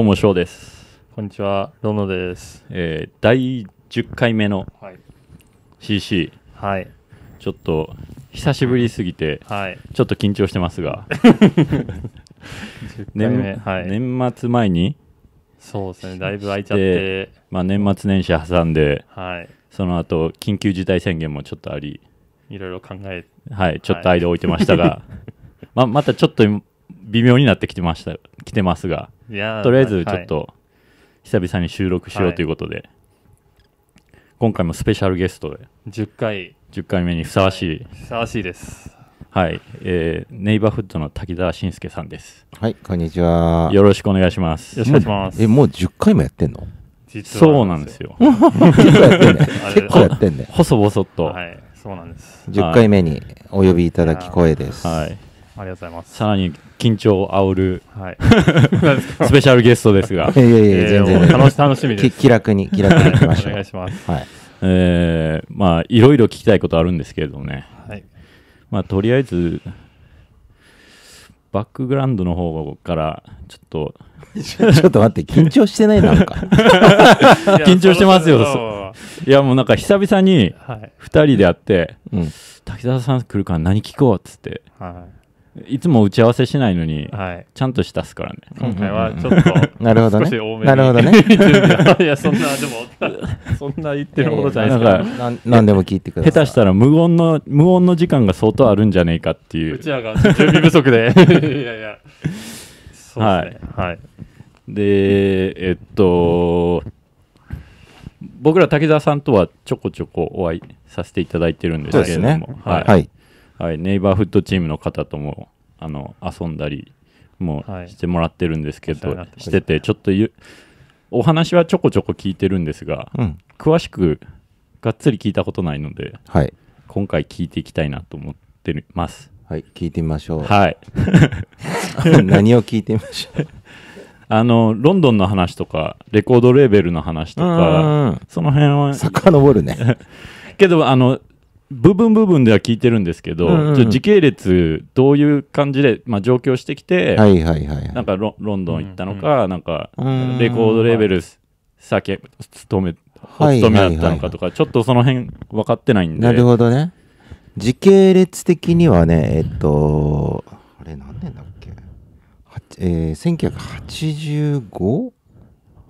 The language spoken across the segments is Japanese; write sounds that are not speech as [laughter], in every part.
どうも、翔です。こんにちは、ロノです。えー、第10回目の CC。はい。ちょっと、久しぶりすぎて、はい、ちょっと緊張してますが。[laughs] 年はい、年末前にそうですね、だいぶ空いちゃって。まあ、年末年始挟んで、はい、その後、緊急事態宣言もちょっとあり。いろいろ考えはい、ちょっと間置いてましたが、[laughs] まあ、またちょっと微妙になってきてました、来てますが。とりあえずちょっと久々に収録しようということで、はい、今回もスペシャルゲストで10回10回目にふさわしいふさわしいですはい、えー、ネイバーフッドの滝沢信介さんですはいこんにちはよろしくお願いしますよろしくお願いしますえもう10回もやってんのそうなんですよ [laughs] [laughs] 結構やってんね細々とはいそうなんです10回目にお呼びいただき声です、はいありがとうございます。さらに緊張を煽る、はい、スペシャルゲストですが。[laughs] いやいやいや、全然。楽し楽しみです。気楽に、気楽に行きましょう。お願いします。はい。えー、まあ、いろいろ聞きたいことあるんですけれどもね。はい。まあ、とりあえず、バックグラウンドの方からちょっと [laughs] ちょっと待って緊張してないなんか緊張してますよいやもうなんか久々に2人で会って、はいうん、滝沢さん来るから何聞こうっつって、はいいつも打ち合わせしないのに、はい、ちゃんとしたすからね。今回はちょっと、[laughs] なるほどね。なるほどね。いや、[laughs] そんな、でも、[laughs] そんな言ってることじゃないですか。何でも聞いてください。下手したら無音の、無音の時間が相当あるんじゃねえかっていう。うちらが準備不足で。いやいや。そうですね。はい。はい、で、えっと、僕ら滝沢さんとはちょこちょこお会いさせていただいてるんですけれども、ね、はい、はいはい、ネイバーフッドチームの方ともあの遊んだりもしてもらってるんですけど、はい、しててちょっとゆお話はちょこちょこ聞いてるんですが、うん、詳しくがっつり聞いたことないので、はい、今回聞いていきたいなと思ってます。はい、聞いてみましょう。はい。[laughs] 何を聞いてみましょう。[laughs] あの、ロンドンの話とか、レコードレーベルの話とか、その辺は。遡るね。[laughs] けど、あの、部分部分では聞いてるんですけど、うんうん、時系列どういう感じで、まあ、上京してきて、はいはいはい、なんかロロンドン行ったのか、うんうん、なんかレコードレベル先勤めお勤めだったのかとか、ちょっとその辺分かってないんでなるほどね時系列的にはねえっとあれ何年だっけ、えー、1985?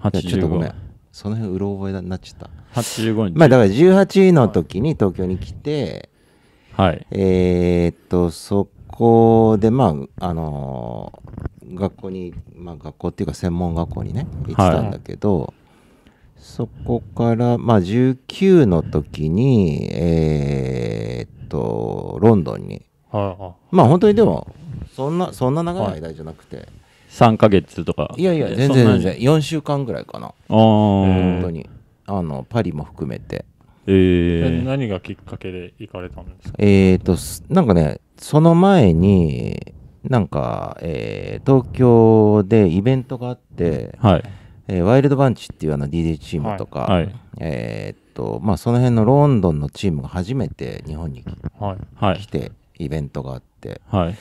85? ちょっとごめんその辺うろ覚えになっちゃった85日まあだから18の時に東京に来て、はい、えー、っとそこでまああのー、学校に、まあ、学校っていうか専門学校にね行ってたんだけど、はい、そこからまあ19の時にえー、っとロンドンに、はい、まあ本当にでもそんなそんな長い間じゃなくて、3か月とかいやいや全然全然4週間ぐらいかなああ本当にあのパリも含めてええー、何がきっかけで行かれたんですかえっ、ー、となんかねその前になんか、えー、東京でイベントがあって、はいえー、ワイルドバンチっていうあの d j チームとか、はいはい、えー、とまあ、その辺のロンドンのチームが初めて日本に、はい、来てイベントがあって、はい、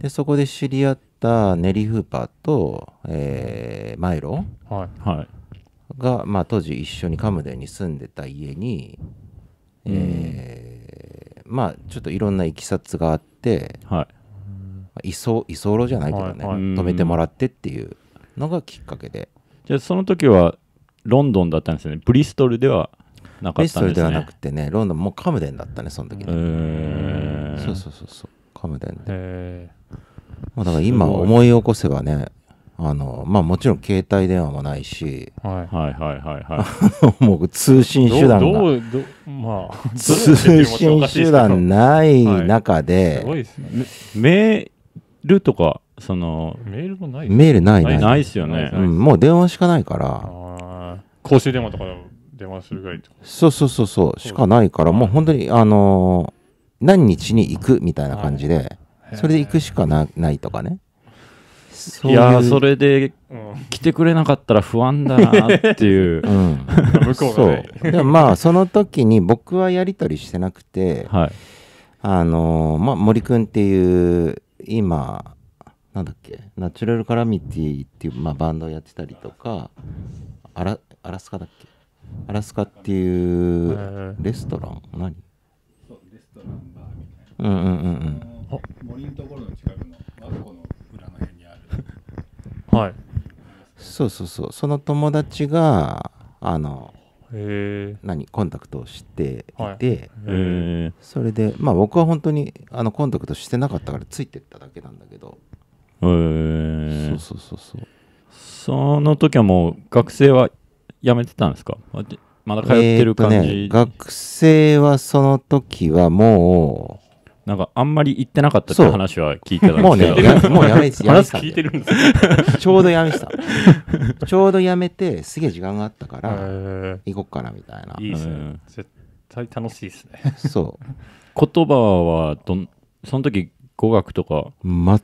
でそこで知り合ったネリー・フーパーと、えー、マイロが、まあ、当時一緒にカムデンに住んでた家に、えー、まあちょっといろんないきさつがあって、はい、居候居候じゃないけどね、はいはい、止めてもらってっていうのがきっかけでじゃあその時はロンドンだったんですよねブリストルではなかったんですねブリストルではなくてねロンドンもうカムデンだったねその時ねそうそうそうそうカムデンで。まあ、だから今思い起こせばね、あのまあ、もちろん携帯電話もないし、はいはいはいはい、[laughs] もう通信手段が、まあ、通信手段ない中で、メールとかそのメールもないメールないないないっすよね、うん、もう電話しかないから公衆電話とかでも電話するぐらいそうそうそうそうしかないからもう本当にあの何日に行くみたいな感じで、それで行くしかなないとかね。いやそれで来てくれなかったら不安だなっていう、[laughs] うん、[laughs] 向こうが、ね、そうでまあその時に僕はやり取りしてなくて、はい、あのまあ、森君っていう今なんだっけナチュラルカラミティっていう、まあ、バンドをやってたりとかアラアラスカだっけアラスカっていうレストラン何トンバーみたいな。うんうんうんうん。森のところの近くの和子の裏の辺にある。[laughs] はい。そうそうそう。その友達があの。何コンタクトをしていて、はい、それでまあ僕は本当にあのコンタクトしてなかったからついてっただけなんだけどそうそうそうそうその時はもう学生は辞めてたんですかまだ通ってる感じ、えね、学生はその時はもうなんかあんまり行ってなかったって話は聞いてたんですけど。もうね、もうやめ、[laughs] やめてた。聞いてるんですちょうどやめてた。[laughs] ちょうどやめて、すげえ時間があったから、行こっかなみたいな。いいですね。絶対楽しいですね。そう。言葉はどん、その時語学とか全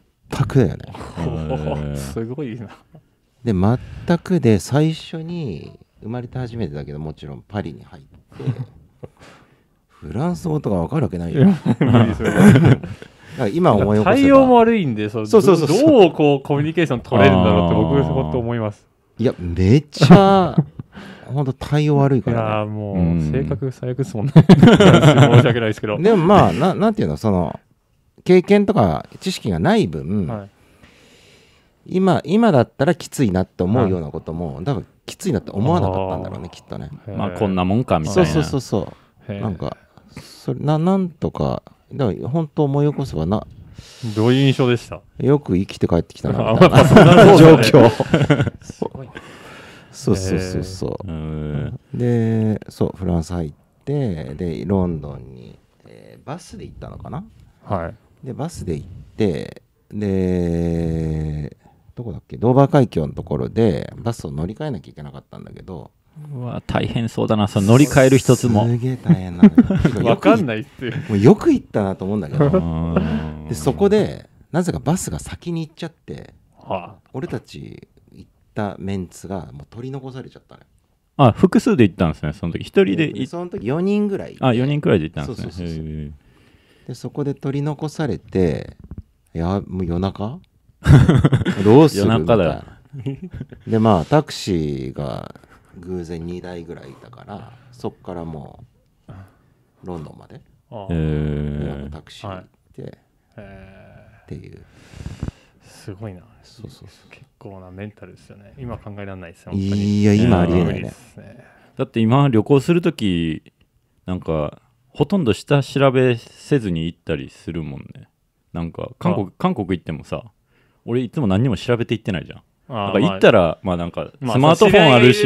くだよね。[laughs] すごいな。で、全くで、最初に、生まれて初めてだけどもちろんパリに入って [laughs] フランス語とか分かるわけないよ [laughs] 今思い対応も悪いんでそうそうそうどうこうコミュニケーション取れるんだろうって僕そこと思いますいやめっちゃ本当対応悪いから、ね、いやもう、うん、性格最悪ですもんね [laughs] 申し訳ないですけどでもまあななんていうのその経験とか知識がない分、はい、今今だったらきついなって思うようなことも多分きついなって思わなかったんだろうねきっとねまあこんなもんかみたいなそうそうそうそうなんかそれななんとかでも本当思い起こせばなどういう印象でしたよく生きて帰ってきたなみたいな [laughs] 状況 [laughs] そうそうそうそうでそうフランス入ってでロンドンに、えー、バスで行ったのかなはいでバスで行ってでどこだっけドーバー海峡のところでバスを乗り換えなきゃいけなかったんだけどうわ大変そうだなその乗り換える一つもすげえ大変なのよ [laughs] かんないっもうよく行ったなと思うんだけどでそこでなぜかバスが先に行っちゃって、は俺たち行ったメンツがもう取り残されちゃったねあ複数で行ったんですねその時一人でその時4人ぐらいあ4人くらいで行ったんですねそうそうそうでそこで取り残されてやもう夜中 [laughs] どうする夜中だよでまあタクシーが偶然2台ぐらいいたからそっからもうロンドンまでタクシー行って、っていうすごいなそうそうそう結構なメンタルですよね今考えられないですよいや今ありえないねですねだって今旅行する時なんかほとんど下調べせずに行ったりするもんねなんか韓国韓国行ってもさ俺いつも何にも調べていってないじゃんなんか行ったら、まあなんか、スマートフォンあるし、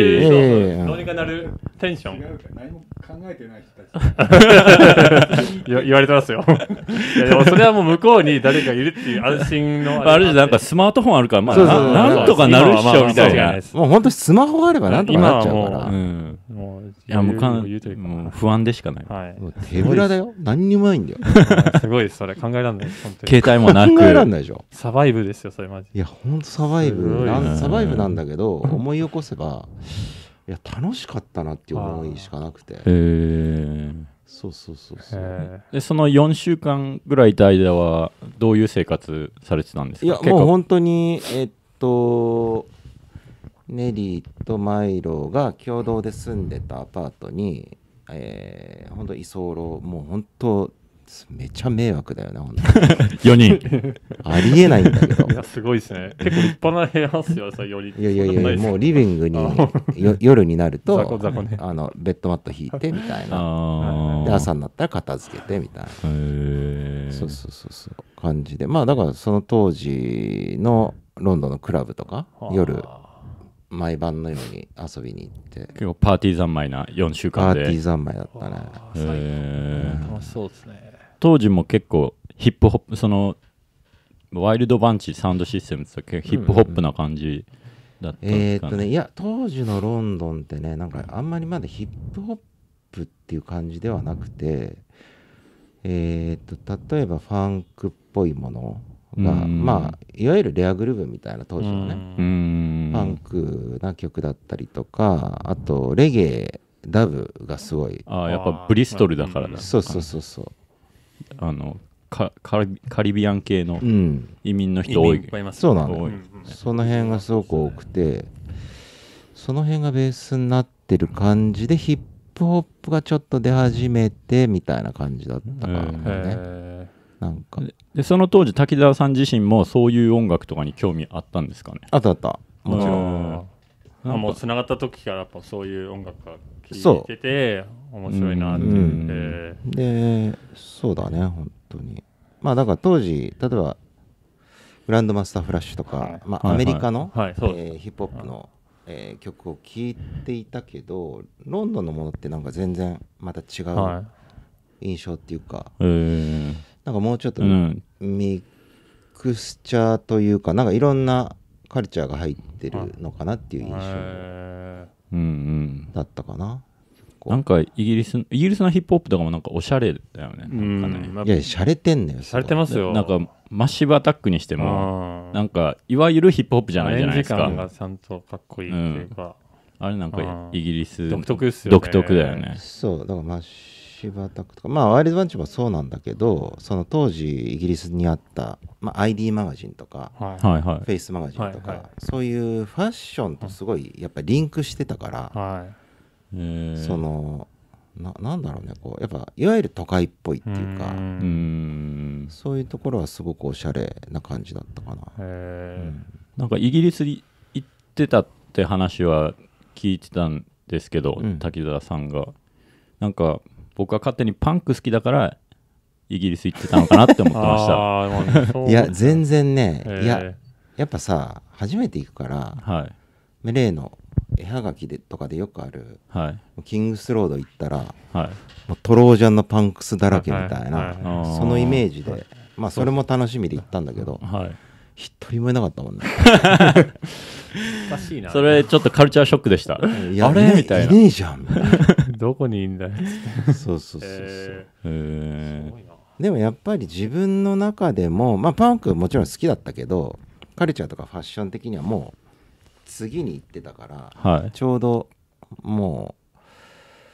どうにかなるテンション。違うか何も考えてない人たち。[laughs] 言われてますよ。[laughs] いやでもそれはもう向こうに誰かいるっていう安心のあ。あるじゃなんかスマートフォンあるから、まあなんとかなるっしょみたいな。もう本当にスマホがあればなんとかなっちゃうから。うん。いやもううん、もう不安でしかない。はい、手ぶらだよ。何にもないんだよ。すごいです、それ。考えらんない。携帯もなく。考えらんないでしょ。サバイブですよ、それマジ。いや、本当サバイブ。サバイブなんだけど、思い起こせばいや楽しかったなっていう思いしかなくて。そうそうそうそうでその4週間ぐらいいた間はどういう生活されてたんですかいやもう本当にえっとネリーとマイロが共同で住んでたアパートに、えー、本当居候もう本当めちゃ迷惑だよね、本4 [laughs] 人。ありえないんだけど。いや、すごいですね。結構立派な部屋っすよ、さ、より。いやいやいや、もうリビングによ夜になると、あのベッドマット引いてみたいな。で、朝になったら片付けてみたいな。そうそうそうそう、感じで。まあ、だからその当時のロンドンのクラブとか、夜。毎晩のように遊びに行って結構パーティー三昧な4週間でパーティー三昧だったね、楽しそうですね当時も結構ヒップホップそのワイルドバンチサウンドシステムって結構ヒップホップな感じだったんですか、ねうんうん、えー、っとねいや当時のロンドンってねなんかあんまりまだヒップホップっていう感じではなくてえー、っと例えばファンクっぽいものが、まあいわゆるレアグルーヴみたいな当時のねファンクな曲だったりとかあとレゲエダブがすごいああやっぱブリストルだからだそうそうそうそうあのカカリビアン系の移民の人多い,、うん、いいますそうなの、ね、その辺がすごく多くてその辺がベースになってる感じでヒップホップがちょっと出始めてみたいな感じだったからね、えー、なんかでその当時滝沢さん自身もそういう音楽とかに興味あったんですかねあったあったもちろんあもうつながった時からやっぱそういう音楽が聴いてて面白いなって、うん、でそうだね本当にまあだから当時例えばグランドマスターフラッシュとか、はい、まあ、アメリカの、はいはい、えー、ヒップホップの、えー、曲を聴いていたけどロンドンのものってなんか全然また違う印象っていうか、えー、なんかもうちょっとミクスチャーというか、うん、なんかいろんなカルチャーが入ってるのかなっていう印象だったかな。なんかイギリスイギリスのヒップホップとかもなんかおしゃれだよねなんかねいやしゃれてんねよしゃれてますよなんかマッシブアタックにしてもなんかいわゆるヒップホップじゃないじゃないですかがちゃんとかっこいいっていうか、あれなんかイギリス独特ですよね独特だよねそうだからマッシブアタックとかまあワイルドバンチもそうなんだけどその当時イギリスにあった、まあ、ID マガジンとか、はいはいフェイスマガジンとか、そういうファッションとすごいやっぱりリンクしてたから、はいそのななんだろうねこうやっぱいわゆる都会っぽいっていうかうんそういうところはすごくおしゃれな感じだったかな、うん、なんかイギリスに行ってたって話は聞いてたんですけど、うん、滝沢さんがなんか僕は勝手にパンク好きだからイギリス行ってたのかなって思ってました [laughs] いや全然ねいややっぱさ初めて行くから、はい、例の絵はがきでとかでよくある、はい、キングスロード行ったら、はい、もうトロージャンのパンクスだらけみたいな、はいはい、そのイメージで、まあ、それも楽しみで行ったんだけど、はい、一人もいなかったもんね。おかしいな。それちょっとカルチャーショックでした。やあれみたいな。いねえじゃん。[laughs] どこにいんだよ。そうそうそうそう。えー、でもやっぱり自分の中でも、まあ、パンクもちろん好きだったけどカルチャーとかファッション的にはもう次に行ってたから、はい、ちょうどもう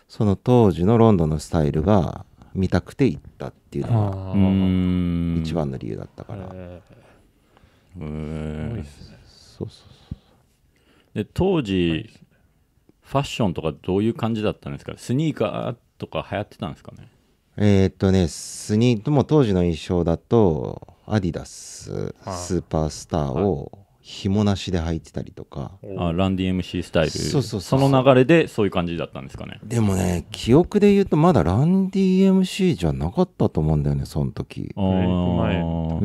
その当時のロンドンのスタイルが見たくて行ったっていうのが一番の理由だったから。えー、えー、そうそうそうで当時、ファッションとかどういう感じだったんですかスニーカーとか流行ってたんですかねえー、っとねスニーも当時の印象だとアディダススーパースターを紐なしで入ってたりとかあランディ MC スタイルそうそうその流れでそういう感じだったんですかねでもね記憶で言うとまだランディ MC じゃなかったと思うんだよねその時ああ、う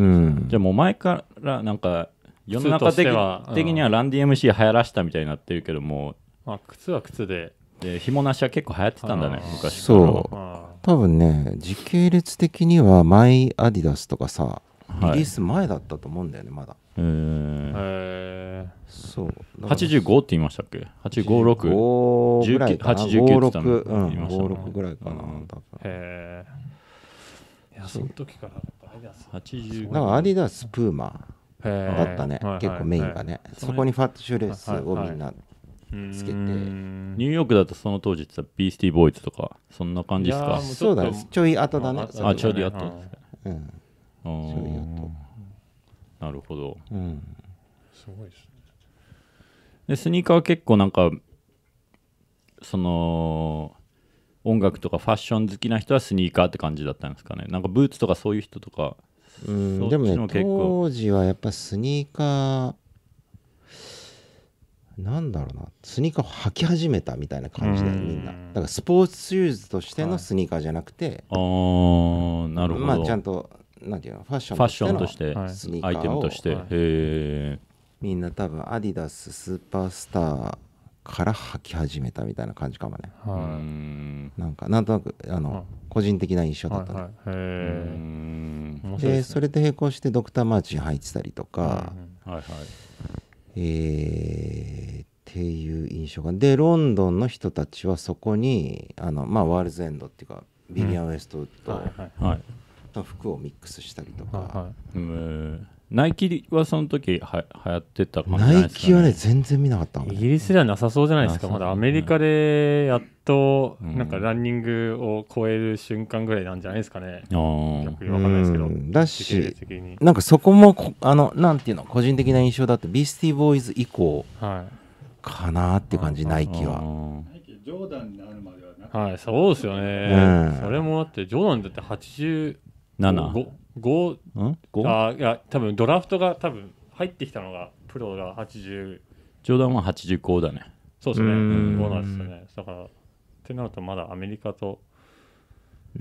ん、じゃあもう前からなんか世の中的,、う的にはランディ MC 流行らしたみたいになってるけどもあ靴は靴でで紐なしは結構流行ってたんだね昔からそう多分ね時系列的にはマイアディダスとかさリリース前だったと思うんだよねまだへえそう85って言いましたっけ8556ぐらいかな89 56ぐらいかな、へえいやその時からアディダス80かアディダスプーマだったね、結構メインがね、そこにファッシュレスをみんなつけて、ニューヨークだとその当時ってさビースティーボーイズとかそんな感じですかそうだねちょい後だねあちょい後、うん、ちょい後なるほど、うん、すごいですねでスニーカーは結構なんかその音楽とかファッション好きな人はスニーカーって感じだったんですかねなんかブーツとかそういう人とかうんでもね当時はやっぱスニーカーなんだろうなスニーカーを履き始めたみたいな感じだよみんなだからスポーツシューズとしてのスニーカーじゃなくて、はい、ああなるほどまあちゃんとなんていうのファッションファッションとしてスニーカーアイテムとして、はい、みんな多分アディダススーパースターから履き始めたみたいな感じかもね、はい、なんかなんとなくあの個人的な印象だったね、はいはい、で、ね、それで並行してドクター・マーチン履いてたりとか、はいはい、えー、っていう印象がでロンドンの人たちはそこにあの、まあ、ワールズエンドっていうかビビアン・ウェストウッド、うんはいはいの服をミックスしたりとか、はいはい、ナイキはその時は流行ってた感じないですか、ね、ナイキはね全然見なかったイギリスではなさそうじゃないですかまだアメリカでやっとなんかランニングを超える瞬間ぐらいなんじゃないですかね、うん、逆に分かんないですけど、だしなんかそこもあのなんていうの個人的な印象だってビースティーボーイズ以降かなっていう感じ、はい、ナイキは。ジョーダンになるまでははい、そうですよね、うん、それもあってジョーダンだって80七5、5? あいや、多分ドラフトが多分入ってきたのが、プロが80。ジョーダンは85だね。そうですね、5なんですよね。だから、ってなるとまだアメリカと、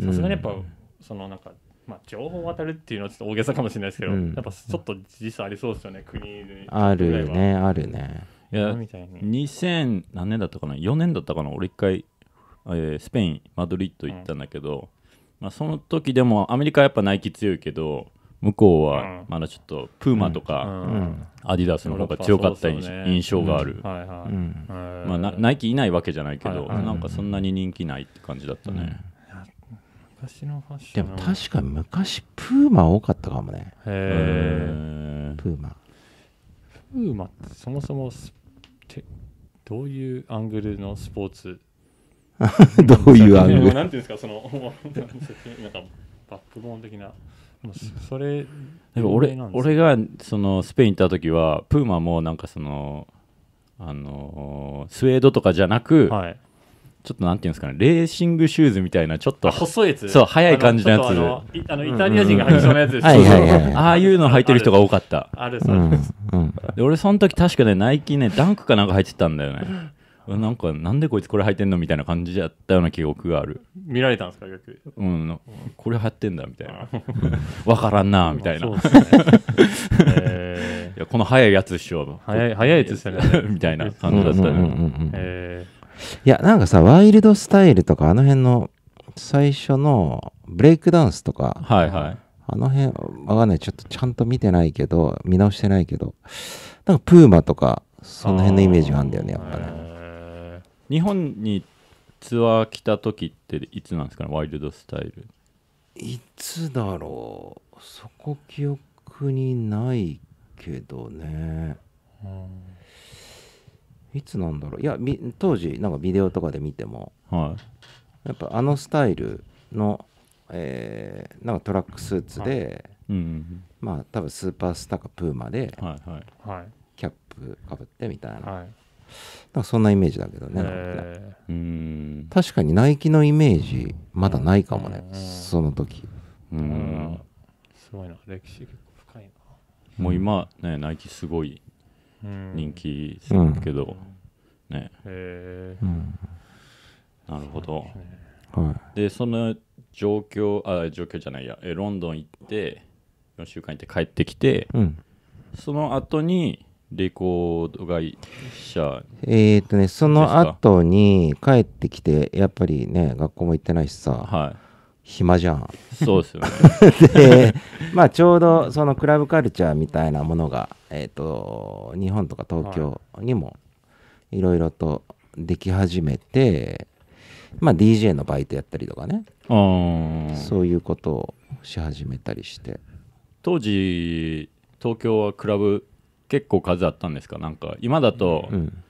さすがにやっぱ、そのなんか、まあ、情報を渡るっていうのはちょっと大げさかもしれないですけど、うん、やっぱちょっと実際ありそうですよね、国にあるね、あるね。いや、2000何年だったかな、4年だったかな、俺一回、えー、スペイン、マドリッド行ったんだけど、まあ、その時でもアメリカはやっぱナイキ強いけど向こうはまだちょっとプーマとか、アディダスの方が強かった印象があるナイキいないわけじゃないけど、なんかそんなに人気ないって感じだったね、昔のファッションでも確か昔プーマ多かったかもねへえプーマプーマってそもそもどういうアングルのスポーツ [laughs] どういうアングルなんていうんですかそのなんかバックボーン的なそれ俺俺がそのスペイン行った時はプーマもなんかそのあのスウェードとかじゃなく、はい、ちょっとなんていうんですかねレーシングシューズみたいなちょっと細いやつそう速い感じのやつあのイタリア人が履きそうなやつです、ああいうの履いてる人が多かったあるそうです、俺その時確かねナイキねダンクかなんか履いてたんだよねなんかなんでこいつこれ履いてんのみたいな感じだったような記憶がある見られたんですか逆うんこれ履ってんだみたいな分 [laughs] からんなみたいな、[laughs] いやこの速いやつっしょ速い速いやつったら、[laughs] みたいな感じだったいやなんかさワイルドスタイルとかあの辺の最初のブレイクダンスとかはいはいあの辺わかんないちょっとちゃんと見てないけど見直してないけどなんかプーマとかその辺のイメージがあるんだよねやっぱね日本にツアー来た時っていつなんですかねワイルドスタイルいつだろうそこ記憶にないけどね、うん、いつなんだろういや当時なんかビデオとかで見ても、はい、やっぱあのスタイルの、えー、なんかトラックスーツで、はいうんうん、まあ多分スーパースターかプーマで、はいはい、キャップかぶってみたいな、はいなんかそんなイメージだけどねうん確かにナイキのイメージまだないかもね、うん、その時うん、すごいな歴史結構深いなもう今ねナイキすごい人気するけど、うん、ねへえ、うん、なるほど、はい、でその状況あ状況じゃないやえロンドン行って4週間行って帰ってきて、うん、その後にレコード会社えっとねその後に帰ってきてやっぱりね学校も行ってないしさ、はい、暇じゃんそうですよね [laughs] でまあちょうどそのクラブカルチャーみたいなものが、えーと、日本とか東京にもいろいろとでき始めて、まあ DJ のバイトやったりとかねそういうことをし始めたりして当時東京はクラブ結構数あったんですかなんか今だと、うん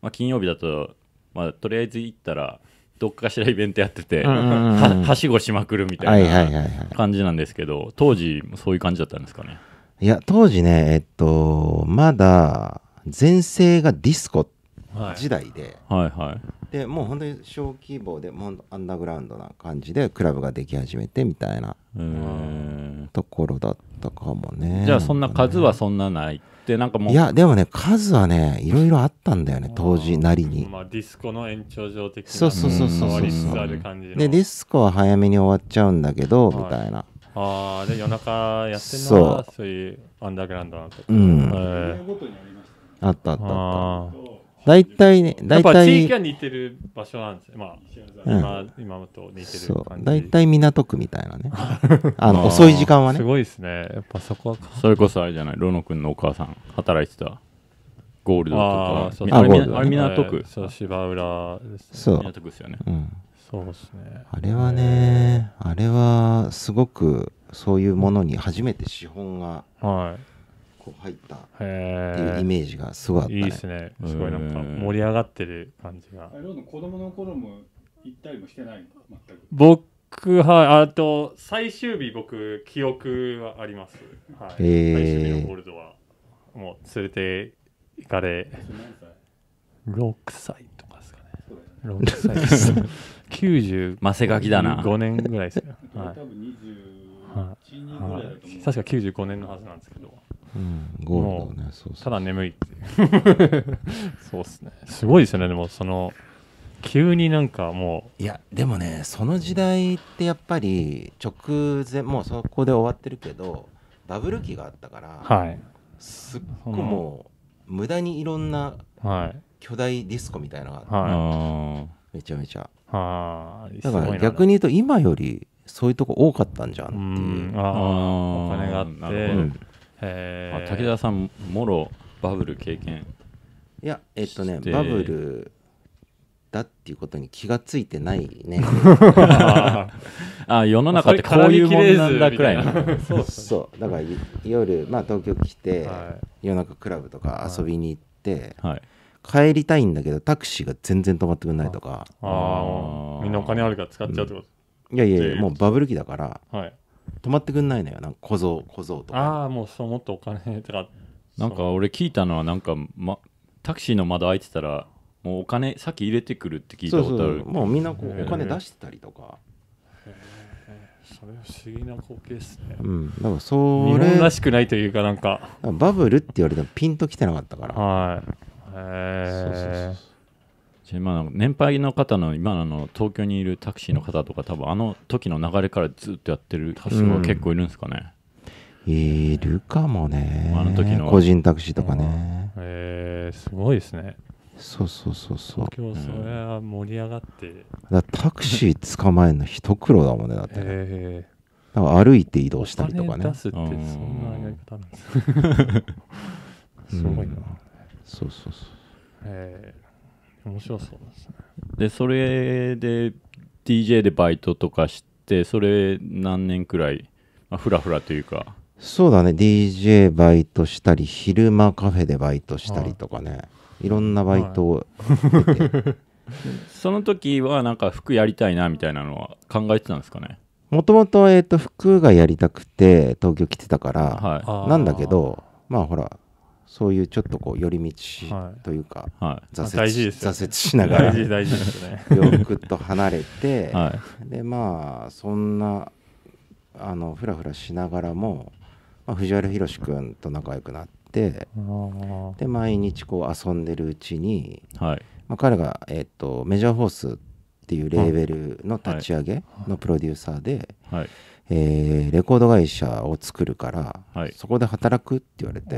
まあ、金曜日だと、まあ、とりあえず行ったらどっかしらイベントやってて、うんうんうんははしごしまくるみたいな感じなんですけど当時そういう感じだったんですかねいや当時ねえっとまだ全盛がディスコ時代で、はい、はいはいでもう本当に小規模でもうアンダーグラウンドな感じでクラブができ始めてみたいなところだったかもねじゃあそんな数はそんなないってなんかもういやでもね数はねいろいろあったんだよね当時なりに、まあ、ディスコの延長上的なそうそうそうそうそでディスコは早めに終わっちゃうんだけど、みたいなああで夜中やってんのはそういうアンダーグラウンドなんとかうん、えー、あったあったあった大体ね、大体。地域似てる場所なんですね。まあ、今、う今と似てる大体港区みたいなね。[laughs] あの、遅い時間はね。すごいですね。やっぱそこは。それこそあれじゃない、ロノ君のお母さん、働いてた。ゴールドとか。あ、そうああれ港区。そう、芝浦ですね。そう。港区ですよね。うん。そうですね。あれはね、あれはすごくそういうものに初めて資本が。はい。個入ったっていうイメージがすごいあったね。いいですね。すごいなんか盛り上がってる感じが。子供の頃も行ったりもしてない全く。僕はあと最終日僕記憶はあります。はい。えー、最終日のゴールドはもう連れて行かれ。6歳とかですかね。6歳。90マセガキだな。5年ぐらいですよ。はい。はい、確か95年のはずなんですけど、うん、ゴールドねそうただ眠いっていう [laughs] そうっすねすごいですよねでもその急になんかもういやでもねその時代ってやっぱり直前もうそこで終わってるけどバブル期があったから、はい、すっごいもう無駄にいろんな巨大ディスコみたいなのがあって、めちゃめちゃだから逆に言うと今よりそういうとこ多かったんじゃんっていうああお金があって、うん、へえ。滝沢さんもろバブル経験いやえっとねバブルだっていうことに気がついてないね [laughs] あ世の中ってこういうもんなんだくらいのそうそうだから夜、まあ、東京来て、は夜中クラブとか遊びに行って、はい帰りたいんだけどタクシーが全然止まってくれないとかああみんなお金あるから使っちゃうってこいやいやいやもうバブル期だからはい止まってくんないのよなんか小僧小僧とかああもうそうもっとお金とかなんか俺聞いたのはなんか、ま、タクシーの窓開いてたらもうお金先入れてくるって聞いたことあるもうみんなこうお金出してたりとかそれは不思議な光景ですねうんだからそう日本らしくないというかなんかバブルって言われてもピンときてなかったからはいへえじゃ今年配の方の今の東京にいるタクシーの方とか多分あの時の流れからずっとやってる人が結構いるんですかね、うん、いるかもねあの時の個人タクシーとかねえー、すごいですねそうそうそうそう東京それは盛り上がって、うん、だタクシー捕まえるの一苦労だもんねだって、えーか歩いて移動したりとかね。出すってそんなやり方なんですか。[laughs] すごいな。そうそうそう。えー面白そうですねでそれで DJ でバイトとかしてそれ何年くらい、まらふらというかそうだね DJ バイトしたり昼間カフェでバイトしたりとかね、はい、いろんなバイトを、はい、その時はなんか服やりたいなみたいなのは考えてたんですかねもともと,、えっと、服がやりたくて東京来てたから、はい、なんだけどまあほらそういうちょっとこう寄り道というか、はいはい、挫折し、ね、挫折しながら大事大くっと離れて、[laughs] はい、でまあそんなあのふらふらしながらも、まあ、藤原宏君と仲良くなってで毎日こう遊んでるうちに、はいまあ、彼が、えーと、メジャーホースっていうレーベルの立ち上げのプロデューサーで。はいえー、レコード会社を作るから、そこで働くって言われて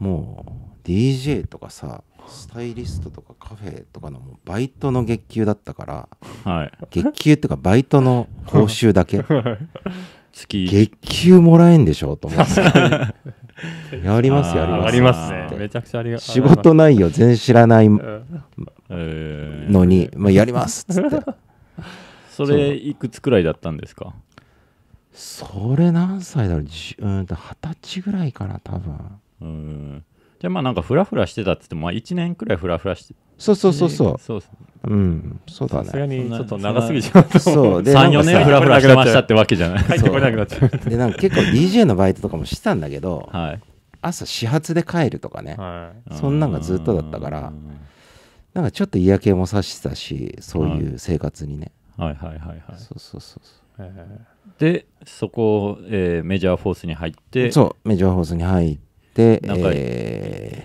もう DJ とかさスタイリストとかカフェとかのバイトの月給だったから、はい、月給っていうかバイトの報酬だけ [laughs] 月月給もらえんでしょと思ってやりますやりますありますねめちゃくちゃあります仕事内容全然知らないのに、まあ、やりますっつって [laughs] それいくつくらいだったんですかそれ何歳だろう二十歳ぐらいかな多分うんじゃあまあなんかフラフラしてたっつってもまあ1年くらいフラフラしてそうそうそうそうそううんそうだねさすがにちょっと長すぎちゃうとそうで34年フラフラしてましたってわけじゃない入ってこなくなっちゃうでなんか結構 DJ のバイトとかもしてたんだけど、はい、朝始発で帰るとかね、はい、そんなんがずっとだったからなんかちょっと嫌気もさしてたしそういう生活にね、はい、はいはいはいはいそうそうそうそうでそこ、えー、メジャーフォースに入ってそうメジャーフォースに入って、なんか、え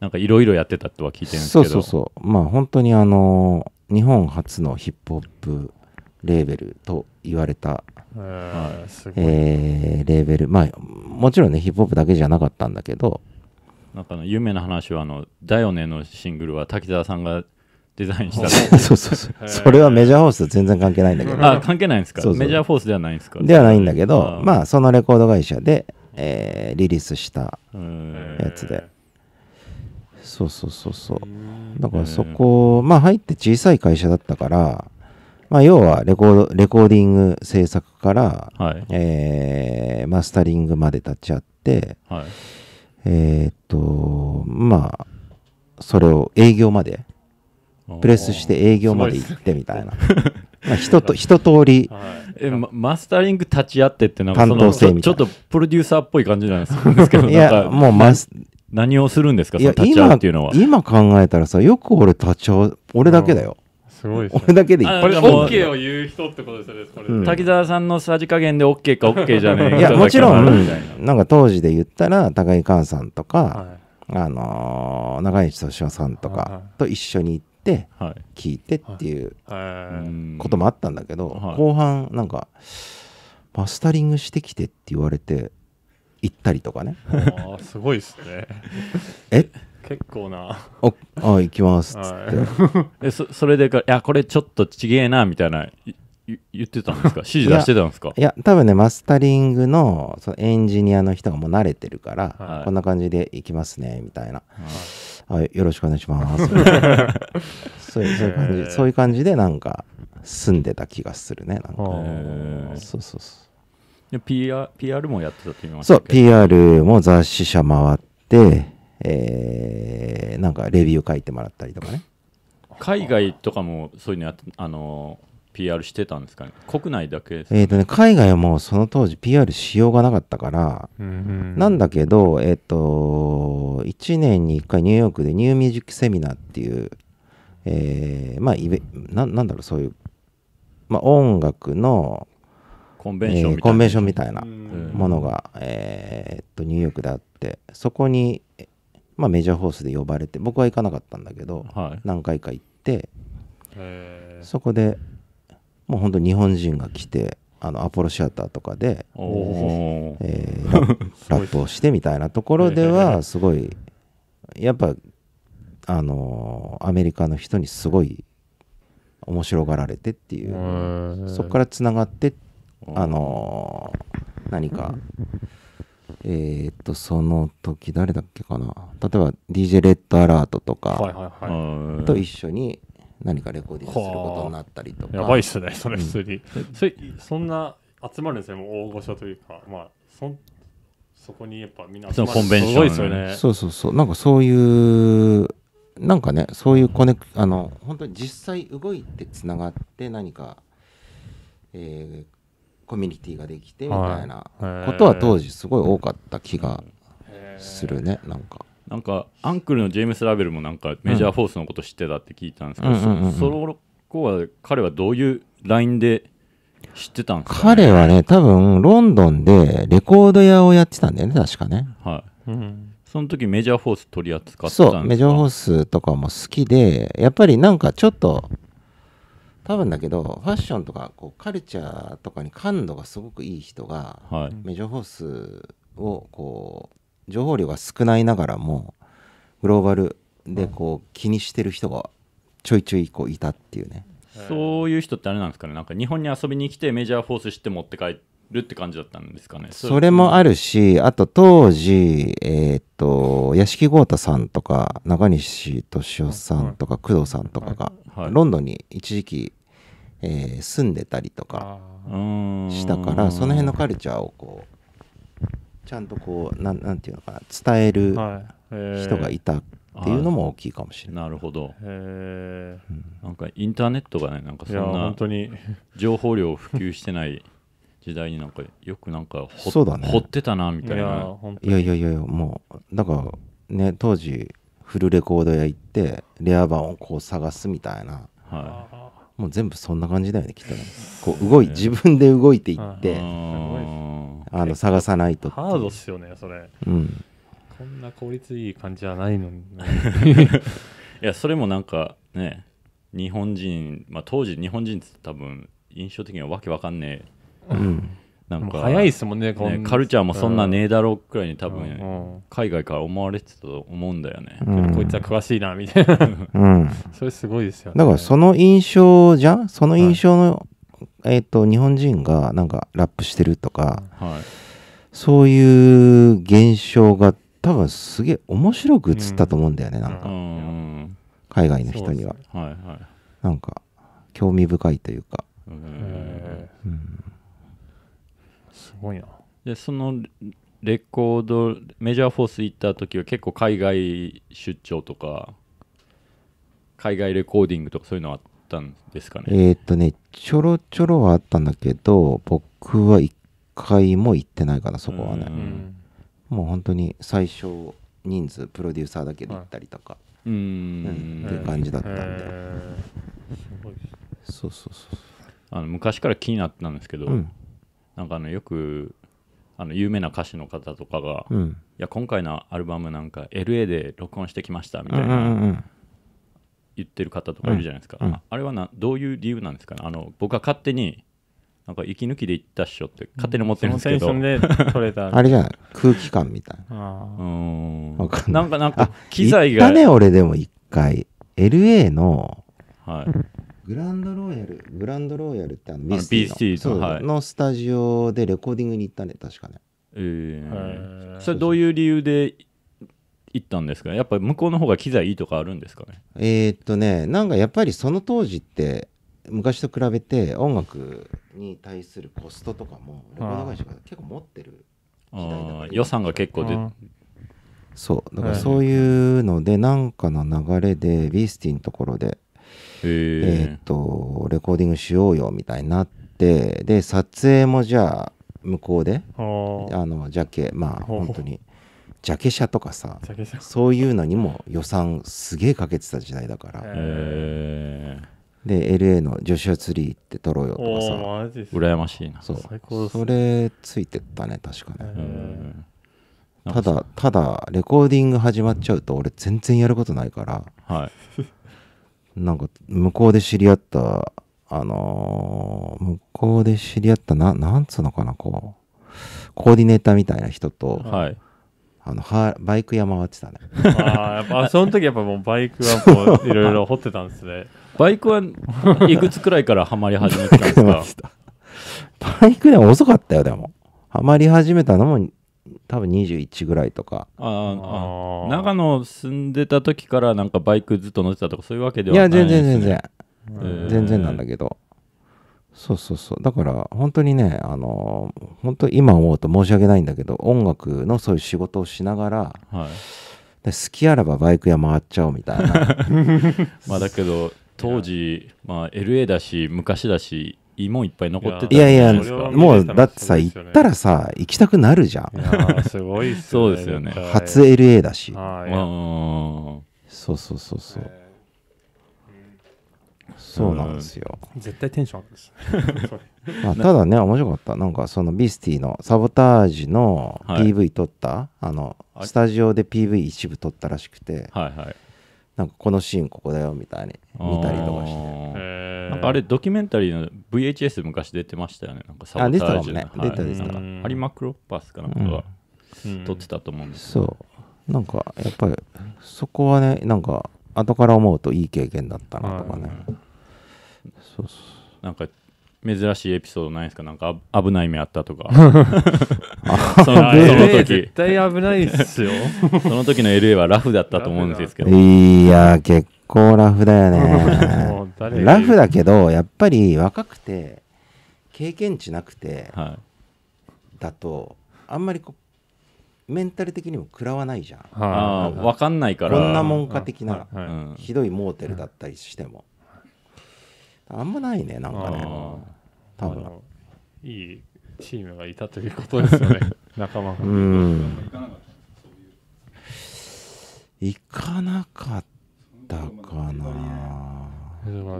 なんかいろいろやってたとは聞いてるんですけどそうそうそうまあ本当にあの日本初のヒップホップレーベルと言われた、えーえー、レーベルまあもちろんねヒップホップだけじゃなかったんだけどなんかの有名な話はあの「だよね」のシングルは滝沢さんがデザインした [laughs] そうそうそう、それはメジャーフォースと全然関係ないんだけどあ関係ないんですかメジャーフォースではないんですかではないんだけどまあそのレコード会社でえー、リリースしたやつで。そうそうそうそう。だからそこ、まあ入って小さい会社だったから、まあ、要はレコードレコーディング制作から、はい、えー、マスタリングまで立ち会って、はい、えー、っとまあそれを営業までプレスして営業まで行ってみたいな [laughs] まあ、一と一通り、えマスタリング立ち会ってってなんかそのちょっとプロデューサーっぽい感じなんですけど [laughs] いやもうマス何をするんですか立ち会うっていうのは今考えたらさよく俺立ち会う俺だけだよ、すごいです、ね、俺だけでいい。これ、ケーを言う人ってことですよね、うん、滝沢さんのさじ加減でオケーかオケーじゃねえか。いや、もちろん、うん、なんか当時で言ったら、高木寛さんとか、はい、あのー、中西俊夫さんとかと一緒に行って聞いてっていうこともあったんだけど、後半なんかマスタリングしてきてって言われて行ったりとかねすごいっすねえ結構なああ行きますっつって、はい、[laughs] えそそれでかいやこれちょっとちげえなみたいな言ってたんですか指示出してたんですかいや多分ねマスタリングのそのエンジニアの人がもう慣れてるから、はい、こんな感じで行きますねみたいな、はいはい、よろしくお願いします [laughs] そういう感じ、そういう感じでなんか住んでた気がするねなんか、えそうそうそうで PR, PR もやってたって言いますたそう PR も雑誌社回ってえー、なんかレビュー書いてもらったりとかね海外とかもそういうのやってあのー PR してたんですかね国内だけ、ね、えーとね、海外はもうその当時 PR しようがなかったから、うんうん、なんだけど、えっ、ー、と1年に1回ニューヨークでニューミュージックセミナーっていう、えー、まあイベななんだろうそういう、まあ、音楽のコンベンションみたいな,、えー、コンベンションみたいなものが、えー、っとニューヨークであってそこに、まあ、メジャーホースで呼ばれて僕は行かなかったんだけど、はい、何回か行って。そこでもう本当日本人が来てあのアポロシアターとかで、えー、[laughs] ラップをしてみたいなところでは [laughs] すごいやっぱあのアメリカの人にすごい面白がられてっていうそこからつながってあの何かえっとその時誰だっけかな例えば DJ レッドアラートとかと一緒に何かレコーディングすることになったりとかやばいっすねそれ普通に、うん、それそんな集まるんですねもう大御所というかまあそそこにやっぱみんな集まるコンベンションすごいですよねそうそうそうなんかそういうなんかねそういうコネクあの本当に実際動いてつながって何か、えー、コミュニティができてみたいなことは当時すごい多かった気がするね、はい、なんかなんかアンクルのジェームス・ラベルもなんかメジャーフォースのこと知ってたって聞いたんですけど、うんうその子は彼はどういうラインで知ってたんですか、ね、彼はね多分ロンドンでレコード屋をやってたんだよね確かねはい、うん、その時メジャーフォース取り扱ってそうメジャーフォースとかも好きでやっぱりなんかちょっと多分だけどファッションとかこうカルチャーとかに感度がすごくいい人が、はい、メジャーフォースをこう情報量が少ないながらもグローバルでこう気にしてる人がちょいちょいこういたっていうね、そういう人ってあれなんですかねなんか日本に遊びに来てメジャーフォース知って持って帰るって感じだったんですかねそれもあるしあと当時えっ、と屋敷豪太さんとか中西敏夫さんとか、工藤さんとかが、はいロンドンに一時期、えー、住んでたりとかしたからその辺のカルチャーをこうちゃんとこうなんなんていうのかな伝える人がいたっていうのも大きいかもしれない、はい、なるほど、へうん、なんかインターネットがねなんかそんな本当に情報量普及してない時代になんかよくなんか掘そうだ、ね、掘ってたなみたいないやいやいやいやもうだからね当時フルレコード屋行ってレア版をこう探すみたいな、はい、もう全部そんな感じだよねきっとねこう動い、自分で動いていって、はい、あの探さないとハードっすよねそれ、うん、こんな効率いい感じじゃないのに、ね、[laughs] いやそれもなんかね日本人、まあ、当時日本人って多分印象的にはわけわかんねえ、うん、なんか早いっすもんね、ね、カルチャーもそんなねえだろうくらいに多分、うんうん、海外から思われてたと思うんだよね、うん、こいつは詳しいなみたいな、うん、[laughs] それすごいですよねだからその印象じゃんその印象のえーと、日本人がなんかラップしてるとか、はい、そういう現象が多分すげえ面白く映ったと思うんだよね、うん、なんか、うん、海外の人には、ねはいはい、なんか興味深いというか、うん、すごいなでそのレコードメジャーフォース行った時は結構海外出張とか海外レコーディングとかそういうのはあってったんですかねえー、っとねちょろちょろはあったんだけど僕は一回も行ってないかなそこはね、うもう本当に最初人数プロデューサーだけで行ったりとか、はい、うん、っていう感じだったんで、そうそうそうあの昔から気になってたんですけど、うん、なんかあのよくあの有名な歌手の方とかが、うん、いや今回のアルバムなんか LA で録音してきましたみたいな言ってる方とかいるじゃないですか、うんあれはなどういう理由なんですかねあの僕は勝手になんか息抜きで行ったっしょって勝手に思ってるんですけど、うん、で取れた [laughs] あれじゃない空気感みたいなうんかんななんかなんか機材が行ね俺でも一回 LA の、はい、グランドロイヤルグランドロイヤルってあのビスティのはい、のスタジオでレコーディングに行ったね確かねえーはい、それどういう理由で行ったんですかやっぱ向こうの方が機材いいとかあるんですかねえー、っとねなんかやっぱりその当時って昔と比べて音楽に対するコストとかもレコード会社が結構持ってる時代だから予算が結構でそうだからそういうのでなんかの流れでビースティのところでえー、っとレコーディングしようよみたいになってで撮影もじゃあ向こうであのジャケまあ本当にジャケ写とかさそういうのにも予算すげえかけてた時代だからで LA のジョシュアツリーって撮ろうよとかさ羨ましいなそう、それついてったね確かねただただレコーディング始まっちゃうと俺全然やることないから、はい、[laughs] なんか向こうで知り合ったあのー、向こうで知り合ったななんつうのかなこうコーディネーターみたいな人と、はい、あのはバイク屋回ってたねああ [laughs] その時やっぱもうバイクはもういろいろ掘ってたんですね [laughs] バイクはいくつくらいからハマり始めてたんですか [laughs] バイクでも遅かったよでもハマり始めたのも多分21ぐらいとかああ長野住んでた時からなんかバイクずっと乗ってたとかそういうわけではない、ね、いや全然全然、全然なんだけどそうそうそう。だから、本当にね、あの、本当今思うと申し訳ないんだけど、音楽のそういう仕事をしながら、はい、で好きあらばバイク屋回っちゃおうみたいな。[laughs] まあだけど、当時、まあ、LA だし、昔だし、いもいっぱい残ってたいやいやもうだってさ、行ったらさ行きたくなるじゃんすごいっすねそうですよね初 LA だしそうそうそうそうそうなんですよ、絶対テンション上がるで [laughs] まあ、ただね面白かったなんかそのビスティのサボタージュの PV 撮った、はい、あのスタジオで PV 一部撮ったらしくて、はいはい、なんかこのシーンここだよみたいに見たりとかしてなんかあれドキュメンタリーの VHS 昔出てましたよねなんかサボタージュあ出たもんね、はい、出た出たハリマクロッパスかなんかが、うん、撮ってたと思うんですけど、そうなんかやっぱりそこはねなんか後から思うといい経験だったなとかね、うんそうそうなんか珍しいエピソードないですかなんか危ない目あったとか [laughs] その時絶対危ないっすよ [laughs] その時の LA はラフだったと思うんですけどいや結構ラフだよね [laughs] ラフだけどやっぱり若くて経験値なくて、はい、だとあんまりこうメンタル的にも食らわないじゃん、はあ、分かんないからこんなもんか的な、はいはい、ひどいモーテルだったりしても、あんまないねなんかね多分いいチームがいたということですよね [laughs] 仲間が行かなかったかな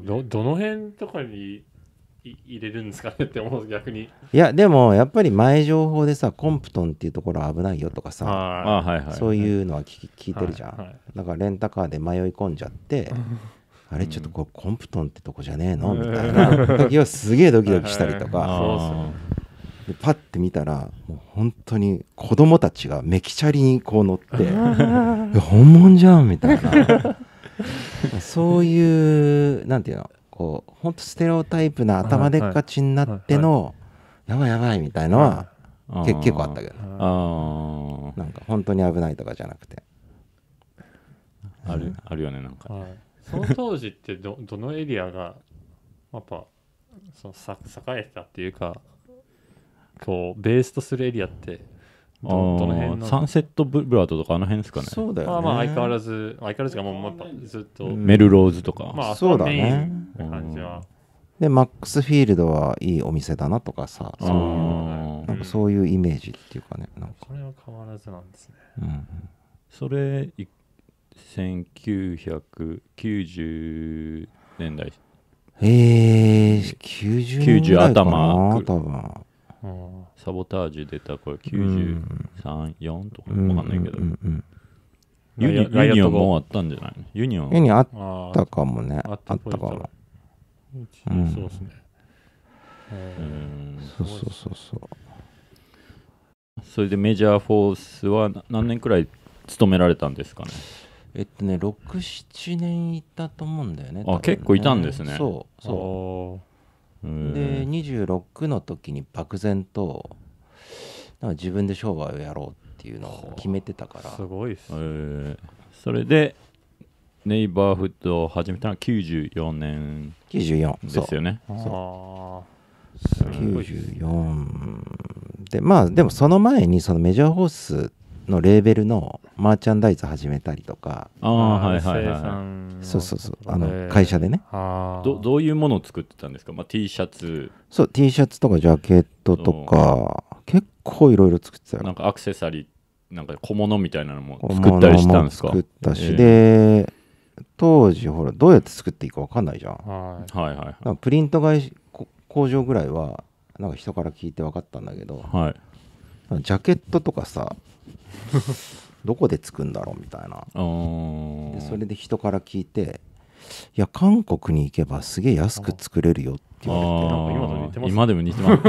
どどの辺とかに入れるんですかねって思う逆にいやでもやっぱり前情報でさコンプトンっていうところは危ないよとかさ、はい、そういうのは聞聞いてるじゃん、はいはい、だからレンタカーで迷い込んじゃって [laughs] あれちょっとこうコンプトンってとこじゃねえのみたいな時はすげえドキドキしたりとか。[laughs] でパッて見たらもう本当に子供たちがめきちゃりにこう乗って「[laughs] 本物じゃん」みたいな [laughs] そういうなんていうのこう本当ステレオタイプな頭でっかちになっての「やばいやばい」みたいのは結構あったけどなんか本当に危ないとかじゃなくてあるあるよねなんか、はいその当時ってど [laughs] どのエリアがやっぱそのさ栄えてたっていうかこうベースとするエリアってどどの辺のサンセットブラードとかあの辺ですかねそうだよね、まあ、まあ相変わらず相変わらずがもうやっぱずっと、メルローズとかまあそうだね感じは、でマックスフィールドはいいお店だなとかさそういうなんかそういうイメージっていうかねなんかこれは変わらずなんですね、うん、それ1990年代えー、90年代かな90頭多分サボタージュ出たこれ934、うん、とかわかんないけど、うんうん、ユニユニオンもあったんじゃないユニオンユニオンあったかもねあったかもそうですねううそうそうそうそれでメジャーフォースは何年くらい勤められたんですかねえっとね67年いたと思うんだよね、あ結構いたんですねそうそうで26の時に漠然となんか自分で商売をやろうっていうのを決めてたからすごいっす、えそれでネイバーフッドを始めたのは94年ですよねそう94でまあでもその前にそのメジャーホースのレーベルのマーチャンダイズ始めたりとかああはいはいはいそうそうそうあの会社でねどどういうものを作ってたんですか、まあ、T シャツそう T シャツとかジャケットとか結構いろいろ作ってたよなんかアクセサリーなんか小物みたいなのも作ったりしたんですか作ったし、えー、で当時ほらどうやって作っていいか分かんないじゃん、はいはいはい、プリント会工場ぐらいはなんか人から聞いて分かったんだけど、はい、ジャケットとかさ [laughs] どこでつくんだろうみたいなでそれで人から聞いていや韓国に行けばすげえ安く作れるよって言われて今でも似てま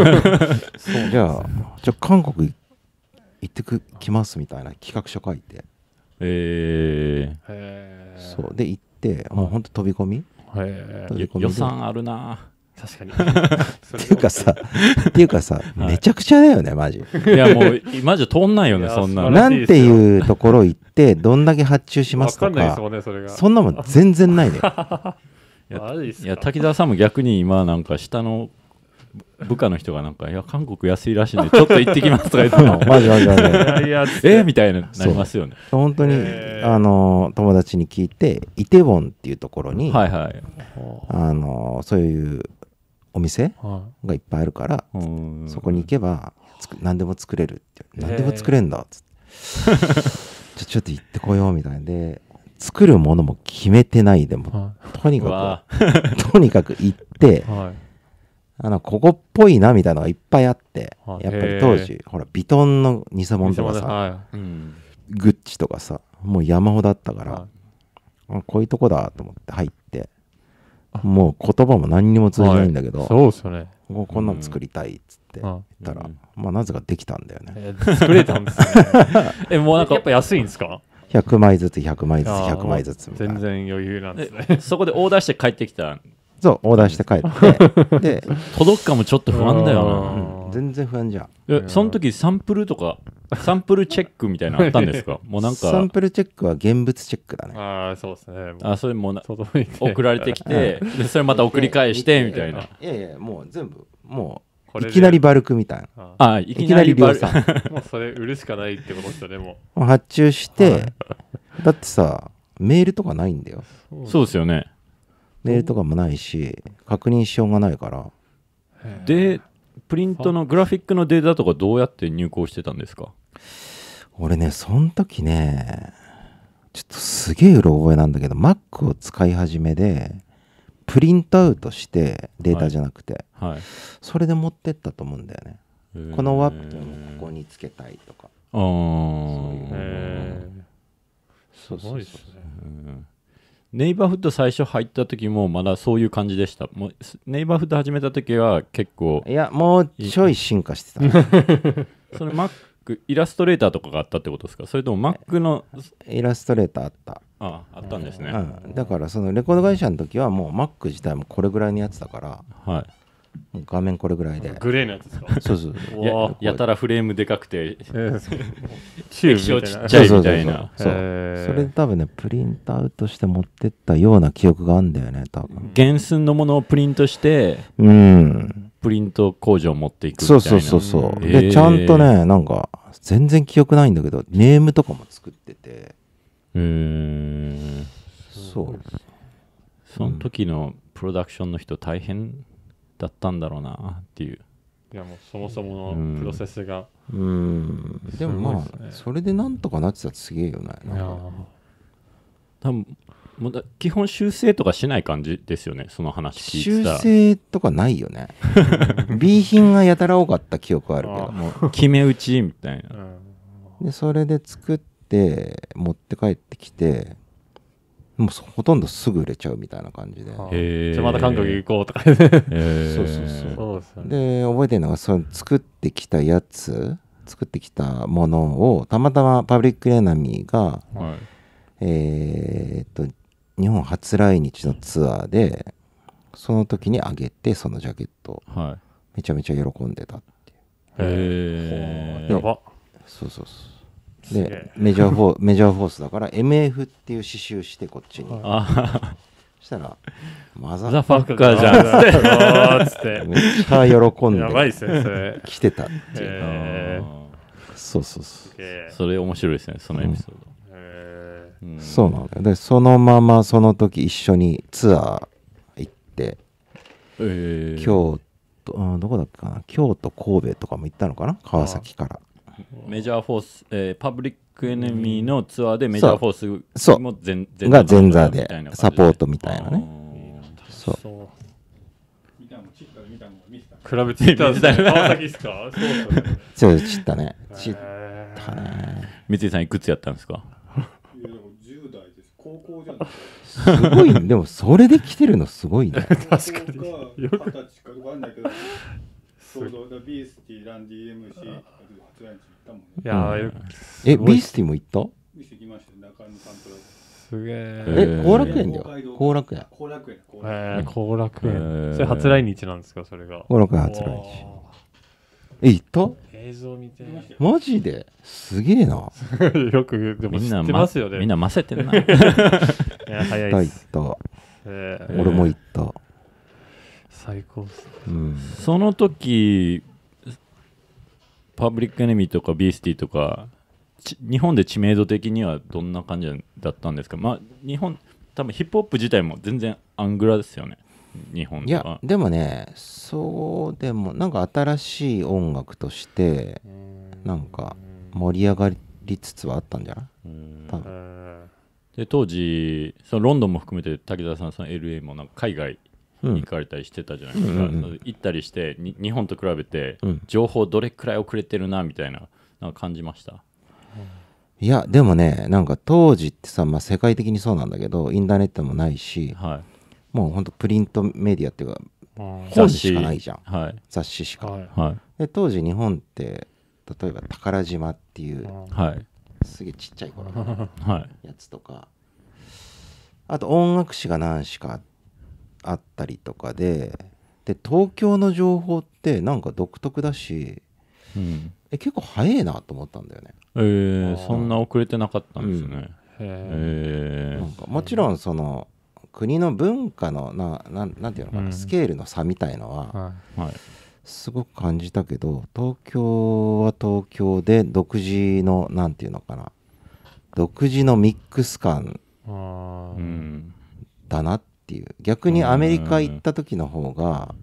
す、[laughs] じゃあじゃあ韓国行ってきますみたいな企画書書いてへえー、そうで行ってもうほんと飛び込み予算あるな確かに。[laughs] っていうかさ、っていうかさ、めちゃくちゃだよね、マジ。いや、もう、マジ通んないよね、そんなの。なんていうところ行って、どんだけ発注しますとか、かんね、そそんなもん全然ないね。[laughs] いや、滝沢さんも逆に今、なんか下の部下の人がなんか、いや、韓国安いらしいんで、ちょっと行ってきますとか言ってたの。[laughs] マジマジマジ。えみたいな、なりますよね。本当に、あの、友達に聞いて、イテウォンっていうところに、はいはい。あの、そういう、お店がいっぱいあるから、そこに行けば何でも作れるって何でも作れんだっつって [laughs] ちょっと行ってこようみたいで作るものも決めてないでも、とにかく [laughs] とにかく行って、はい、あのここっぽいなみたいなのがいっぱいあって、はい、やっぱり当時ほらヴィトンの偽物とかさ、はい、グッチとかさもう山ほどあったから、はい、こういうとこだと思って入っもう言葉も何にも通じないんだけど、はい、そうですよねここんなの作りたいっつって言ったら、うん、まあなぜかできたんだよね、えー、作れたんですね [laughs] えもうなんかやっぱ安いんですか100枚ずつ100枚ずつ100枚ずつみたいな全然余裕なんですねそこでオーダーして帰ってきたそうオーダーして帰って [laughs] で届くかもちょっと不安だよな。全然不安じゃんえその時サンプルとかサンプルチェックみたいなのあったんですか [laughs] もうなんサンプルチェックは現物チェックだねああそうですねあそれもうな送られてきてでそれまた送り返してみたいないやいやもう全部もういきなりバルクみたいなああいきなりバルク。[laughs] もうそれ売るしかないってことですよねもう発注してだってさメールとかないんだよそうですよねメールとかもないし確認しようがないからでプリントのグラフィックのデータとかどうやって入稿してたんですか俺ねその時ねちょっとすげえうろ覚えなんだけど Mac を使い始めでプリントアウトしてデータじゃなくて、はいはい、それで持ってったと思うんだよね、このワッチンをここにつけたいとかああそうそう、すごいですね、うんネイバーフッド最初入った時もまだそういう感じでしたもうネイバーフッド始めた時は結構いやもうちょい進化してた [laughs] それ Mac イラストレーターとかがあったってことですかそれとも Mac のイラストレーターあったああったんですね、うん、だからそのレコード会社の時はもう Mac 自体もこれぐらいのやつだから、はい、もう画面これぐらいでグレーのやつですかそうそう [laughs] ややたらフレームでかくて液晶 [laughs] ちっちゃいみたいなそうそれで多分ねプリントアウトして持ってったような記憶があるんだよね多分原寸のものをプリントしてうんプリント工場を持っていくみたいなそうそうそうそう、でちゃんとねなんか全然記憶ないんだけどネームとかも作っててうんそうその時のプロダクションの人大変だったんだろうなっていう。いやもうそもそものプロセスが、うん、うんで,、もまあ、それでなんとかなってたらすげえよねいや多分もだ基本修正とかしない感じですよねその話聞いた修正とかないよね [laughs] B 品がやたら多かった記憶あるけどもう決め打ちみたいな、でそれで作って持って帰ってきてもうほとんどすぐ売れちゃうみたいな感じで。じゃまた韓国行こうとかそうそうそう。そうで、ね、覚えてるのがその作ってきたやつ作ってきたものをたまたまパブリックエナミーが、はい、えー、っと日本初来日のツアーでその時にあげてそのジャケット、はい、めちゃめちゃ喜んでたっていう。へえ。やば。そうそうそう。でメジャーフォー [laughs] メジャーフォースだから MF っていう刺繍してこっちに、はい、したらマザーファッカーじゃんっってめっちゃ喜んで来てたっていう、えー、そうそうそうそれ面白いですねそのエピソード、うんうん、そうなんでそのままその時一緒にツアー行って、えー、京都、うん、どこだっけかな京都神戸とかも行ったのかな川崎からメジャーフォース、えー、パブリックエネミーのツアーでメジャーフォースも全全が前座でサポートみたいなね。そう比べてみたんで川崎ですかそう [laughs] そう。知ったね。知ったね。三井さんいくつやったんですか高校じゃないすごい、でもそれで来てるのすごいね。確かに。そうそう、ビースティ、ランデ MC とか行ったもんね。いやー、え、ビースティも行ったビースティました中野すげえ。え、後楽園だよ。後楽園。後楽園。後楽園。それ初来日なんですか、それが。後楽園初来日。え、行った映像見てマジですげえな [laughs] よくでもってますよねみんなまぜてんな [laughs] いや早いっす行った、え俺も行った、最高っす、うん、その時パブリックエネミーとかビースティとか日本で知名度的にはどんな感じだったんですかまあ日本多分ヒップホップ自体も全然アングラですよね日本ではいやでもねそうでもなんか新しい音楽としてなんか盛り上がりつつはあったんじゃない多分で当時そのロンドンも含めて滝沢さんその LA もなんか海外行かれたりしてたじゃないですか、うんうんうん、行ったりして日本と比べて情報どれくらい遅れてるなみたいななんか感じましたいやでもねなんか当時ってさ、まあ、世界的にそうなんだけどインターネットもないし、はい、もうほんとプリントメディアっていうか誌しかないじゃん、はい、雑誌しか、はい、で当時日本って例えば宝島っていう、すげえちっちゃい頃のやつとか、あと音楽誌が何誌かあっあったりとかでで東京の情報ってなんか独特だし、うん、え結構早いなと思ったんだよねえー、そんな遅れてなかったんですね、うん、へえもちろんその国の文化のなななんていうのかな、スケールの差みたいのは、はい、すごく感じたけど東京は東京で独自のなんていうのかな独自のミックス感だなっっていう逆にアメリカ行った時の方が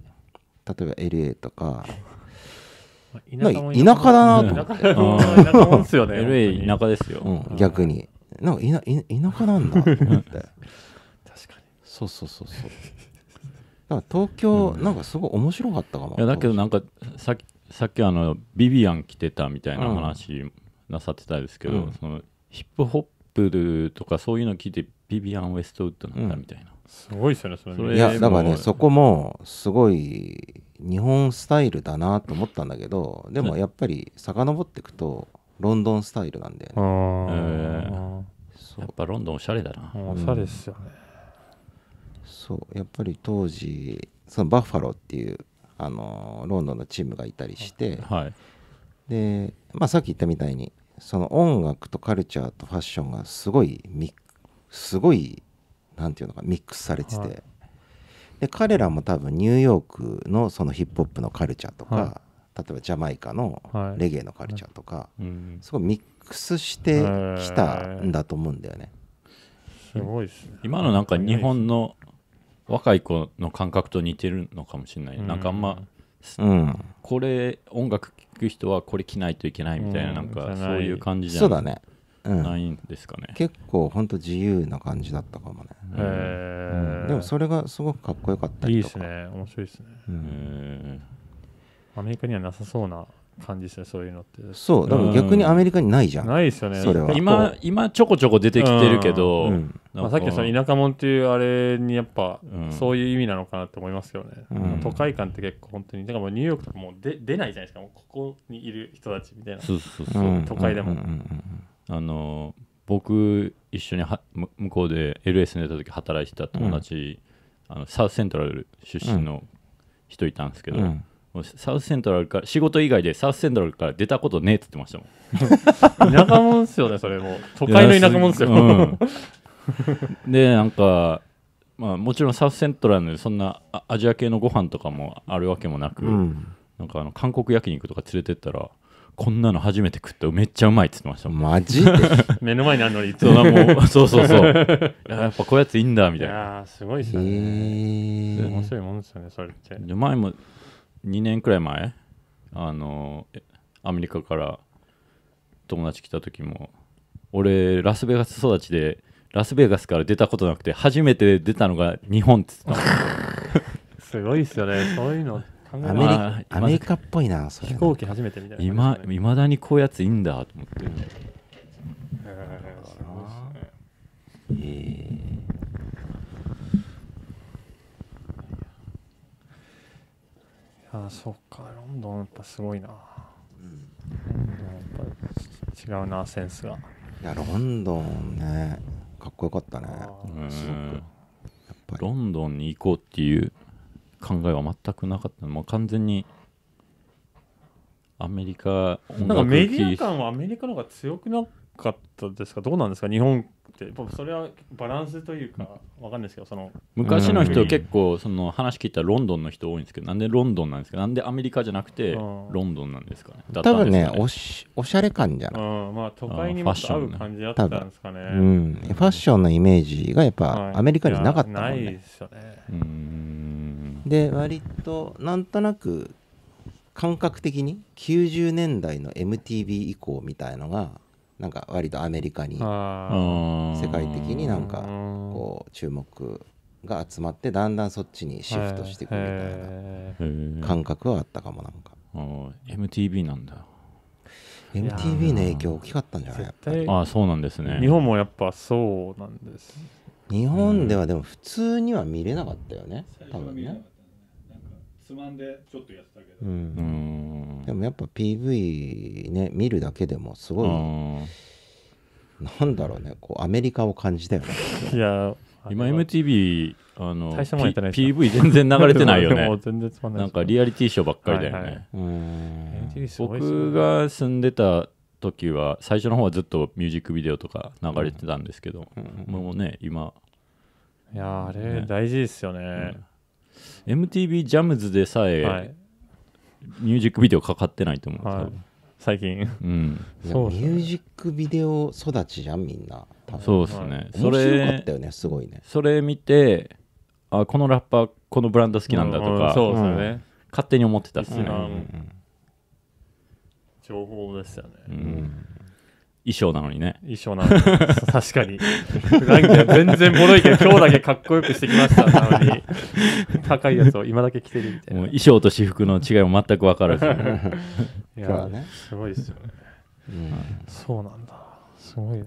例えば LA とか田舎田舎だなと思って田舎すよね LA 田舎ですよ、うん、逆になんか田田舎なんだと思って確かにそうそうそうそうだから東京、うん、なんかすごい面白かったかもいやだけどなんかさっきさっきあのビビアン来てたみたいな話なさってたんですけど、うん、そのヒップホップとかそういうの聞いてビビアン・ウェストウッドなんだみたいな、すごいですよねそれいやだからねそこもすごい日本スタイルだなと思ったんだけどでもやっぱり遡っていくとロンドンスタイルなんだよね、えー、やっぱロンドンおしゃれだなおしゃれっすよね、うん、そうやっぱり当時そのバッファローっていうあのロンドンのチームがいたりして、はい、で、まあ、さっき言ったみたいにその音楽とカルチャーとファッションがすごいすごいんていうのかミックスされてて、はい、で彼らも多分ニューヨークのそのヒップホップのカルチャーとか、はい、例えばジャマイカのレゲエのカルチャーとか、はいすごいミックスしてきたんだと思うんだよね。すごいですね。今のなんか日本の若い子の感覚と似てるのかもしれない。うん、なんかあんま、うん、これ音楽聴く人はこれ着ないといけないみたいな、うん、なんかそういう感じじゃそうだね。ないんですかね、うん、結構ほんと自由な感じだったかもね、うえ、でもそれがすごくかっこよかったりとかいいですね面白いですね、うん、アメリカにはなさそうな感じですねそういうのってそうだから逆にアメリカにないじゃん、ないですよねそれは今今ちょこちょこ出てきてるけど、まあ、さっきのその田舎者っていうあれにやっぱ、そういう意味なのかなって思いますけどね、都会感って結構本当にだからもうニューヨークとかもう出ないじゃないですかここにいる人たちみたいなそうそうそう、都会でも、うんあの僕一緒には向こうで LS に出た時働いてた友達、うん、あのサウスセントラル出身の人いたんですけど、うんサウスセントラルから仕事以外でサウスセントラルから出たことねえって言ってましたもん [laughs] 田舎もんっすよねそれも都会の田舎もんっすよ、うん、[laughs] でなんか、まあ、もちろんサウスセントラルのそんなアジア系のご飯とかもあるわけもなく、うん、なんかあの韓国焼肉とか連れてったらこんなの初めて食っためっちゃうまいって言ってましたマジで [laughs] 目の前にあるのにそうもう [laughs] そうそうそう [laughs] やっぱこうやついいんだみたいなすごいですよね面白いもんですよねそれって前も2年くらい前あのアメリカから友達来た時も俺ラスベガス育ちでラスベガスから出たことなくて初めて出たのが日本っつってたすごいっすよねそういうのアメリカアメリカっぽいな、それ。飛行機初めてみたいな、ね。今、いまだにこういうやついいんだと思って。えー、すいね。あそっかロンドンやっぱすごいな、ロンドンやっぱ違うなセンスがいやロンドンねかっこよかったねすごくやっぱロンドンに行こうっていう考えは全くなかったもう完全にアメリカ音楽なんかメディア感はアメリカの方が強くなかったですかどうなんですか日本ってそれはバランスというかわかんないですけどその昔の人結構その話聞いたらロンドンの人多いんですけどなんでロンドンなんですかなんでアメリカじゃなくてロンドンなんですかね多分ねおしおしゃれ感じゃない、うん、まあ都会にも合う感じだったんですかね、うん、ファッションのイメージがやっぱアメリカになかったもんね、ないですよねうんで割となんとなく感覚的に90年代の MTV 以降みたいのがなんか割とアメリカに世界的になんかこう注目が集まってだんだんそっちにシフトしていくみたいな感覚はあったかもなんか、MTV なんだ MTV の影響大きかったんじゃないやっぱりあそうなんですね日本もやっぱそうなんです日本ではでも普通には見れなかったよね多分ねつまんでちょっとやってたけど、うん、でもやっぱ PV ね見るだけでもすごいなんだろうねこうアメリカを感じたよねいや今 MTV あの PV 全然流れてないよね [laughs] なんかリアリティショーばっかりだよね、はいはい、僕が住んでた時は最初の方はずっとミュージックビデオとか流れてたんですけど、うん、もうね今いやあれ大事ですよね、うん MTV ジャムズでさえ、はい、ミュージックビデオかかってないと思う、はい、最近、うん、[laughs] ミュージックビデオ育ちじゃんみんなそうですね、それ面白かったよねすごいねそれ見てあこのラッパーこのブランド好きなんだとか、そうです勝手に思ってたっすね、情報ですよね、うん衣装なのにね。衣装なのに。確かに。なんか全然ボロいけど、今日だけかっこよくしてきました。なのに。高いやつを今だけ着てるみたいな。衣装と私服の違いも全く分からず、[laughs] いや、ね、すごいですよね、うん。そうなんだ。すごいな。